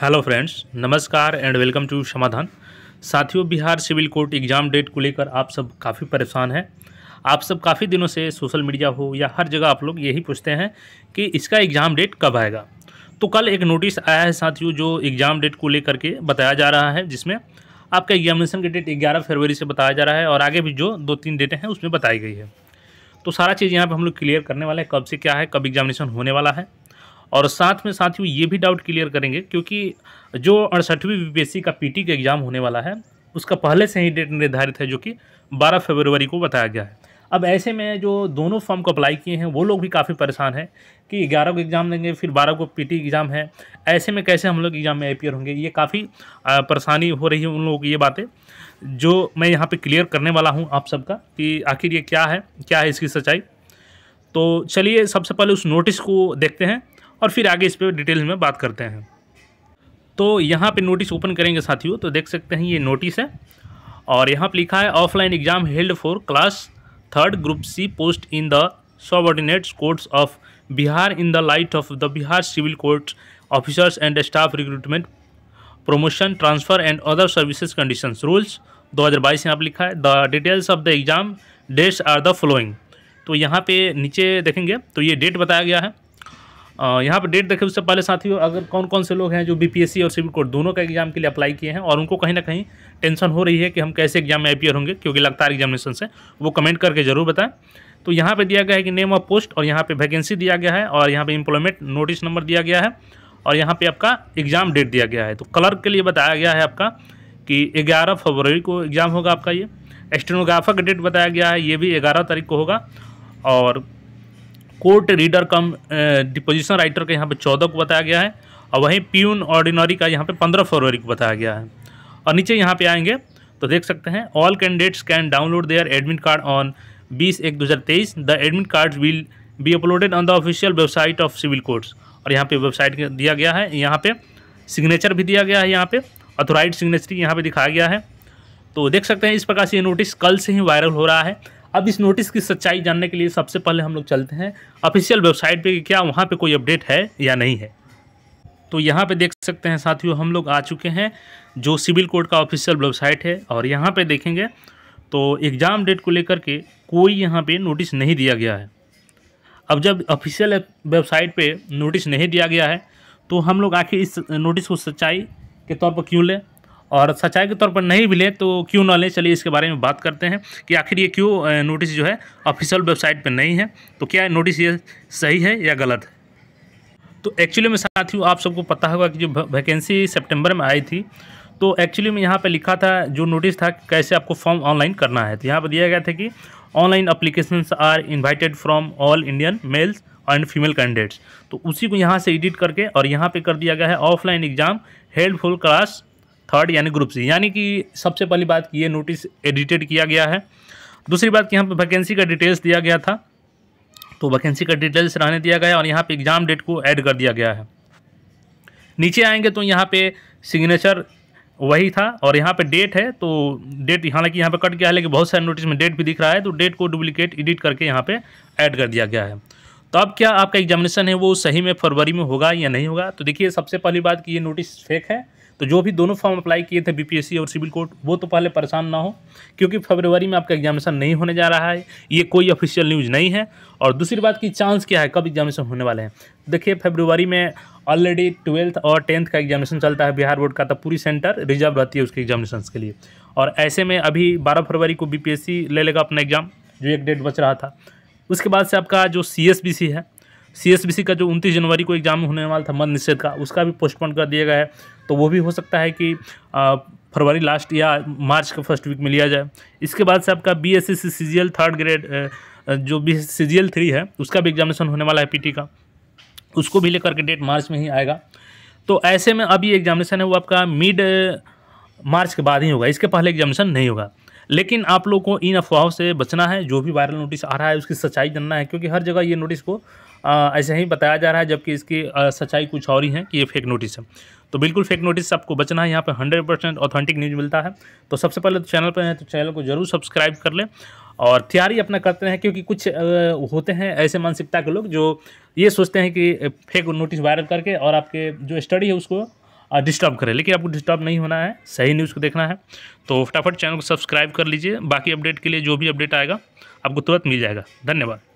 hello friends नमस्कार and welcome to Samadhan साथियों Bihar civil court exam date को लेकर आप सब काफ़ी परेशान हैं आप सब काफ़ी दिनों से सोशल मीडिया हो या हर जगह आप लोग यही पूछते हैं कि इसका एग्ज़ाम डेट कब आएगा तो कल एक नोटिस आया है साथियों जो एग्ज़ाम डेट को लेकर के बताया जा रहा है जिसमें आपका एग्जामिनेशन की डेट ग्यारह फरवरी से बताया जा रहा है और आगे भी जो दो तीन डेटें हैं उसमें बताई गई है तो सारा चीज़ यहाँ पर हम लोग क्लियर करने वाला है कब से क्या है कब एग्जामिनेशन होने वाला है और साथ में साथियों ये भी डाउट क्लियर करेंगे क्योंकि जो अड़सठवीं सी का पीटी का एग्ज़ाम होने वाला है उसका पहले से ही डेट निर्धारित है जो कि 12 फरवरी को बताया गया है अब ऐसे में जो दोनों फॉर्म को अप्लाई किए हैं वो लोग भी काफ़ी परेशान हैं कि ग्यारह को एग्ज़ाम देंगे फिर बारह को टी एग्ज़ाम है ऐसे में कैसे हम लोग एग्ज़ाम में अपियर होंगे ये काफ़ी परेशानी हो रही है उन लोगों की ये बातें जो मैं यहाँ पर क्लियर करने वाला हूँ आप सबका कि आखिर ये क्या है क्या है इसकी सच्चाई तो चलिए सबसे पहले उस नोटिस को देखते हैं और फिर आगे इस पर डिटेल में बात करते हैं तो यहाँ पे नोटिस ओपन करेंगे साथियों तो देख सकते हैं ये नोटिस है और यहाँ पर लिखा है offline exam held for class third group C post in the subordinate courts of Bihar in the light of the Bihar civil court officers and staff recruitment promotion transfer and other services conditions rules 2022 यहाँ पर लिखा है the details of the exam dates are the following तो यहाँ पे नीचे देखेंगे तो ये डेट बताया गया है यहाँ पर डेट देखें उससे पहले साथियों अगर कौन कौन से लोग हैं जो बीपीएससी और सिविल कोर्ट दोनों का एग्जाम के लिए अप्लाई किए हैं और उनको कहीं ना कहीं टेंशन हो रही है कि हम कैसे एग्जाम में अपियर होंगे क्योंकि लगातार एग्जामिनेशन से वो कमेंट करके जरूर बताएं तो यहाँ पर दिया गया है कि नेम ऑफ पोस्ट और यहाँ पर वैकेंसी दिया गया है और यहाँ पर इम्प्लॉयमेंट नोटिस नंबर दिया गया है और यहाँ पर आपका एग्ज़ाम डेट दिया गया है तो क्लर्क के लिए बताया गया है आपका कि ग्यारह फरवरी को एग्ज़ाम होगा आपका ये एस्टेनोग्राफर का डेट बताया गया है ये भी ग्यारह तारीख को होगा और court reader cum deposition writer का यहाँ पे चौदह को बताया गया है और वहीं प्यून ऑर्डिनरी का यहाँ पे पंद्रह फरवरी को बताया गया है और नीचे यहाँ पे आएंगे तो देख सकते हैं all candidates can download their admit card on बीस एक दो हज़ार तेईस the admit card will be uploaded on the official website of civil courts और यहाँ पर वेबसाइट दिया गया है यहाँ पर सिग्नेचर भी दिया गया है यहाँ पर अथोराइड सिग्नेचर यहाँ पर दिखाया गया है तो देख सकते हैं इस प्रकार से ये नोटिस कल से ही वायरल हो रहा है अब इस नोटिस की सच्चाई जानने के लिए सबसे पहले हम लोग चलते हैं ऑफिशियल वेबसाइट पे क्या वहाँ पे कोई अपडेट है या नहीं है तो यहाँ पे देख सकते हैं साथियों हम लोग आ चुके हैं जो सिविल कोर्ट का ऑफिशियल वेबसाइट है और यहाँ पे देखेंगे तो एग्ज़ाम डेट को लेकर के कोई यहाँ पे नोटिस नहीं दिया गया है अब जब ऑफिशियल वेबसाइट पे नोटिस नहीं दिया गया है तो हम लोग आखिर इस नोटिस को सच्चाई के तौर पर क्यों लें और सच्चाई के तौर पर नहीं मिले तो क्यों ना लें चलिए इसके बारे में बात करते हैं कि आखिर ये क्यों नोटिस जो है ऑफिशियल वेबसाइट पर नहीं है तो क्या नोटिस ये सही है या गलत है तो एक्चुअली में साथियों आप सबको पता होगा कि जो वैकेंसी सेप्टेम्बर में आई थी तो एक्चुअली में यहाँ पर लिखा था जो नोटिस था कैसे आपको फॉर्म ऑनलाइन करना है तो यहाँ पर दिया गया था कि online application are invited from all Indian males and female candidates तो उसी को यहाँ से एडिट करके और यहाँ पे कर दिया गया है offline exam helpful class third यानी ग्रुप सी यानी कि सबसे पहली बात कि ये नोटिस एडिटेड किया गया है दूसरी बात कि यहाँ पर वैकेंसी का डिटेल्स दिया गया था तो वैकेंसी का डिटेल्स रहने दिया गया और यहाँ पे एग्ज़ाम डेट को ऐड कर दिया गया है नीचे आएंगे तो यहाँ पे सिग्नेचर वही था और यहाँ पे डेट है तो डेट हालांकि यहाँ पे कट गया है लेकिन बहुत सारे नोटिस में डेट भी दिख रहा है तो डेट को डुप्लीकेट एडिट करके यहाँ पर ऐड कर दिया गया है तो अब क्या आपका एग्जामिनेशन है वो सही में फरवरी में होगा या नहीं होगा तो देखिए सबसे पहली बात कि ये नोटिस फेक है तो जो भी दोनों फॉर्म अप्लाई किए थे बीपीएससी और सिविल कोर्ट वो तो पहले परेशान ना हो क्योंकि फरवरी में आपका एग्जामिनेशन नहीं होने जा रहा है ये कोई ऑफिशियल न्यूज़ नहीं है और दूसरी बात की चांस क्या है कब एग्जामिनेशन होने वाले हैं देखिए फरवरी में ऑलरेडी ट्वेल्थ और टेंथ का एग्जामिनेशन चलता है बिहार बोर्ड का तो पूरी सेंटर रिजर्व रहती है उसके एग्जामिनेशन के लिए और ऐसे में अभी बारह फरवरी को बी ले लेगा अपना एग्ज़ाम जो एक डेट बच रहा था उसके बाद से आपका जो सी है सीएसबीसी का जो 29 जनवरी को एग्जाम होने वाला था मद निषेध का उसका भी पोस्टपोन कर दिया गया है तो वो भी हो सकता है कि फरवरी लास्ट या मार्च के फर्स्ट वीक में लिया जाए इसके बाद से आपका B S C C third grade जो B C G L three है उसका भी एग्जामिनेशन होने वाला है पीटी का उसको भी लेकर के डेट मार्च में ही आएगा तो ऐसे में अभी एग्जामिनेशन है वो आपका मिड मार्च के बाद ही होगा इसके पहले एग्जामिनेशन नहीं होगा लेकिन आप लोग को इन अफवाहों से बचना है जो भी वायरल नोटिस आ रहा है उसकी सच्चाई जानना है क्योंकि हर जगह ये नोटिस को ऐसे ही बताया जा रहा है जबकि इसकी सच्चाई कुछ और ही है कि ये फेक नोटिस है तो बिल्कुल फेक नोटिस से आपको बचना है यहाँ पे हंड्रेड परसेंट ऑथेंटिक न्यूज़ मिलता है तो सबसे पहले तो चैनल पर हैं तो चैनल को जरूर सब्सक्राइब कर लें और तैयारी अपना करते हैं क्योंकि कुछ होते हैं ऐसे मानसिकता के लोग जो ये सोचते हैं कि फेक नोटिस वायरल करके और आपके जो स्टडी है उसको डिस्टर्ब करें लेकिन आपको डिस्टर्ब नहीं होना है सही न्यूज़ को देखना है तो फटाफट चैनल को सब्सक्राइब कर लीजिए बाकी अपडेट के लिए जो भी अपडेट आएगा आपको तुरंत मिल जाएगा धन्यवाद